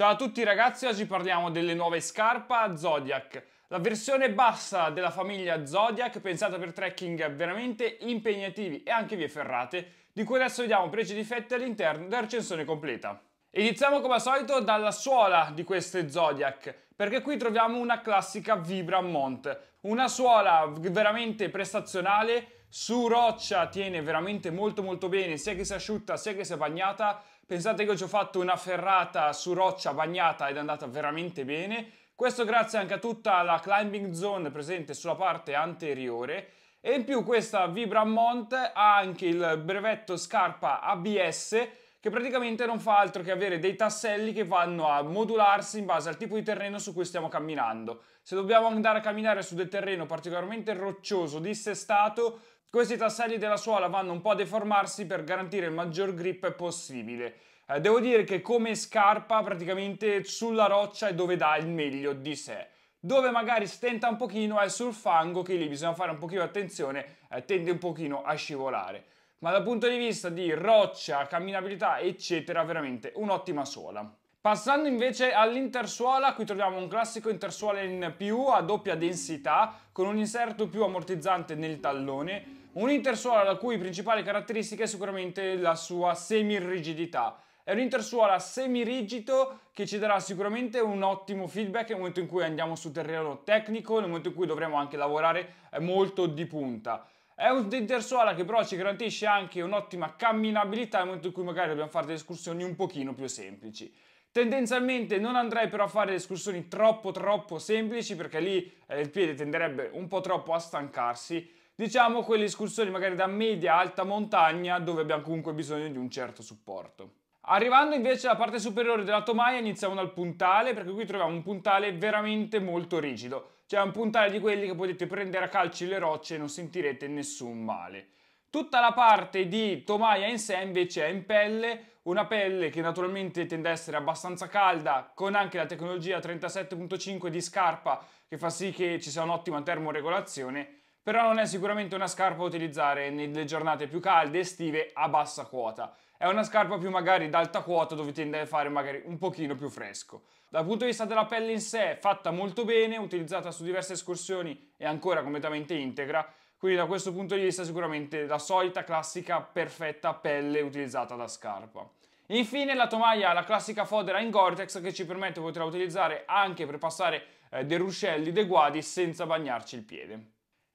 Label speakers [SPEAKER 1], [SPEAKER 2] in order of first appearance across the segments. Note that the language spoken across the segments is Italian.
[SPEAKER 1] Ciao a tutti ragazzi, oggi parliamo delle nuove scarpe Zodiac. La versione bassa della famiglia Zodiac, pensata per trekking veramente impegnativi e anche vie ferrate, di cui adesso vediamo pregi e difetti all'interno della recensione completa. Iniziamo come al solito dalla suola di queste Zodiac, perché qui troviamo una classica Vibra Mont, una suola veramente prestazionale, su roccia tiene veramente molto molto bene, sia che sia asciutta sia che sia bagnata. Pensate che oggi ho fatto una ferrata su roccia bagnata ed è andata veramente bene. Questo grazie anche a tutta la climbing zone presente sulla parte anteriore. E in più questa Vibramont ha anche il brevetto scarpa ABS che praticamente non fa altro che avere dei tasselli che vanno a modularsi in base al tipo di terreno su cui stiamo camminando. Se dobbiamo andare a camminare su del terreno particolarmente roccioso, dissestato, questi tasselli della suola vanno un po' a deformarsi per garantire il maggior grip possibile. Eh, devo dire che come scarpa praticamente sulla roccia è dove dà il meglio di sé. Dove magari stenta un pochino è sul fango che lì bisogna fare un pochino attenzione, eh, tende un pochino a scivolare ma dal punto di vista di roccia, camminabilità, eccetera, veramente un'ottima suola. Passando invece all'intersuola, qui troviamo un classico intersuola in PU a doppia densità, con un inserto più ammortizzante nel tallone, un intersuola la cui principale caratteristica è sicuramente la sua semirrigidità. È un intersuola semirigido che ci darà sicuramente un ottimo feedback nel momento in cui andiamo su terreno tecnico, nel momento in cui dovremo anche lavorare eh, molto di punta. È un intersuola che però ci garantisce anche un'ottima camminabilità nel momento in cui magari dobbiamo fare delle escursioni un pochino più semplici. Tendenzialmente non andrei però a fare le escursioni troppo troppo semplici perché lì eh, il piede tenderebbe un po' troppo a stancarsi. Diciamo quelle escursioni magari da media alta montagna dove abbiamo comunque bisogno di un certo supporto. Arrivando invece alla parte superiore della tomaia iniziamo dal puntale perché qui troviamo un puntale veramente molto rigido, cioè un puntale di quelli che potete prendere a calci le rocce e non sentirete nessun male. Tutta la parte di tomaia in sé invece è in pelle, una pelle che naturalmente tende ad essere abbastanza calda con anche la tecnologia 37.5 di scarpa che fa sì che ci sia un'ottima termoregolazione però non è sicuramente una scarpa da utilizzare nelle giornate più calde estive a bassa quota. È una scarpa più magari d'alta quota dove tende a fare magari un pochino più fresco. Dal punto di vista della pelle in sé, fatta molto bene, utilizzata su diverse escursioni e ancora completamente integra, quindi da questo punto di vista sicuramente la solita classica perfetta pelle utilizzata da scarpa. Infine la tomaia, ha la classica fodera in Gore-Tex che ci permette di poterla utilizzare anche per passare eh, dei ruscelli, dei guadi senza bagnarci il piede.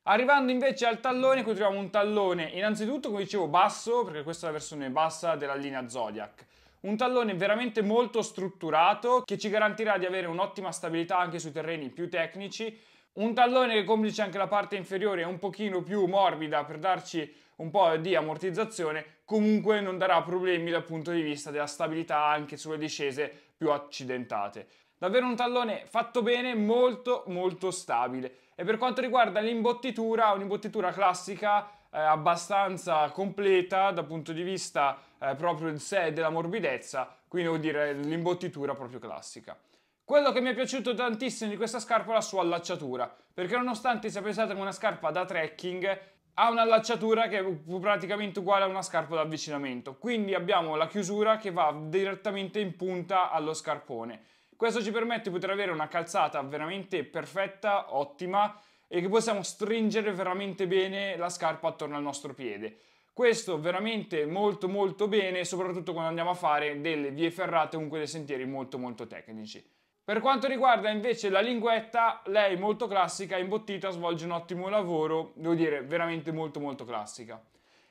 [SPEAKER 1] Arrivando invece al tallone, qui troviamo un tallone innanzitutto, come dicevo, basso, perché questa è la versione bassa della linea Zodiac. Un tallone veramente molto strutturato che ci garantirà di avere un'ottima stabilità anche sui terreni più tecnici. Un tallone che complice anche la parte inferiore è un pochino più morbida per darci un po' di ammortizzazione, comunque non darà problemi dal punto di vista della stabilità anche sulle discese più accidentate. Davvero un tallone fatto bene, molto molto stabile. E per quanto riguarda l'imbottitura, un'imbottitura classica eh, abbastanza completa dal punto di vista eh, proprio del sé e della morbidezza, quindi devo dire l'imbottitura proprio classica. Quello che mi è piaciuto tantissimo di questa scarpa è la sua allacciatura, perché nonostante sia pensata come una scarpa da trekking, ha un'allacciatura che è praticamente uguale a una scarpa da avvicinamento, Quindi abbiamo la chiusura che va direttamente in punta allo scarpone. Questo ci permette di poter avere una calzata veramente perfetta, ottima e che possiamo stringere veramente bene la scarpa attorno al nostro piede. Questo veramente molto molto bene, soprattutto quando andiamo a fare delle vie ferrate, comunque dei sentieri molto molto tecnici. Per quanto riguarda invece la linguetta, lei molto classica, imbottita, svolge un ottimo lavoro, devo dire veramente molto molto classica.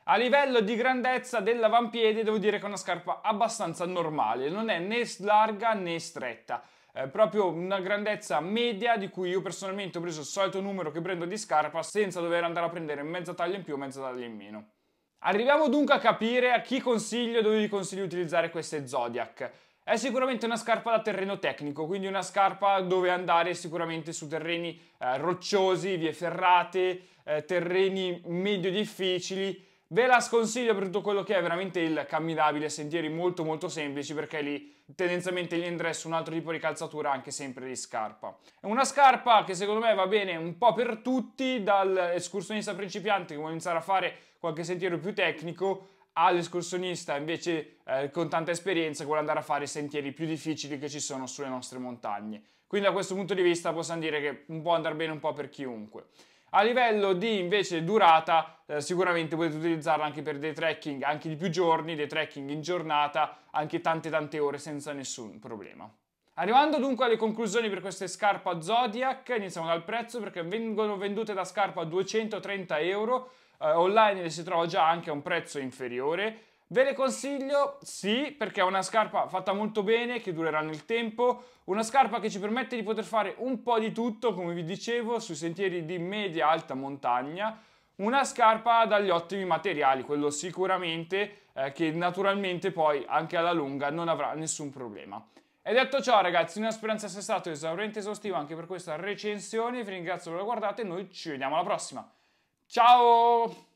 [SPEAKER 1] A livello di grandezza dell'avampiede devo dire che è una scarpa abbastanza normale, non è né larga né stretta. È proprio una grandezza media di cui io personalmente ho preso il solito numero che prendo di scarpa senza dover andare a prendere mezza taglia in più o mezza taglia in meno. Arriviamo dunque a capire a chi consiglio e dove vi consiglio di utilizzare queste Zodiac. È sicuramente una scarpa da terreno tecnico, quindi una scarpa dove andare sicuramente su terreni eh, rocciosi, vie ferrate, eh, terreni medio difficili Ve la sconsiglio per tutto quello che è veramente il camminabile, sentieri molto molto semplici perché lì tendenzialmente gli andrei su un altro tipo di calzatura anche sempre di scarpa. È una scarpa che secondo me va bene un po' per tutti, dall'escursionista principiante che vuole iniziare a fare qualche sentiero più tecnico all'escursionista invece eh, con tanta esperienza che vuole andare a fare i sentieri più difficili che ci sono sulle nostre montagne. Quindi da questo punto di vista possiamo dire che può andare bene un po' per chiunque. A livello di invece durata, eh, sicuramente potete utilizzarla anche per dei trekking, anche di più giorni, dei trekking in giornata, anche tante tante ore senza nessun problema. Arrivando dunque alle conclusioni per queste scarpe Zodiac, iniziamo dal prezzo perché vengono vendute da scarpa a 230 euro, eh, online le si trova già anche a un prezzo inferiore, Ve le consiglio? Sì, perché è una scarpa fatta molto bene, che durerà nel tempo, una scarpa che ci permette di poter fare un po' di tutto, come vi dicevo, sui sentieri di media-alta montagna, una scarpa dagli ottimi materiali, quello sicuramente, eh, che naturalmente poi anche alla lunga non avrà nessun problema. E detto ciò ragazzi, una speranza sia stato esauriente e esaustivo anche per questa recensione, vi ringrazio per aver guardato e noi ci vediamo alla prossima. Ciao!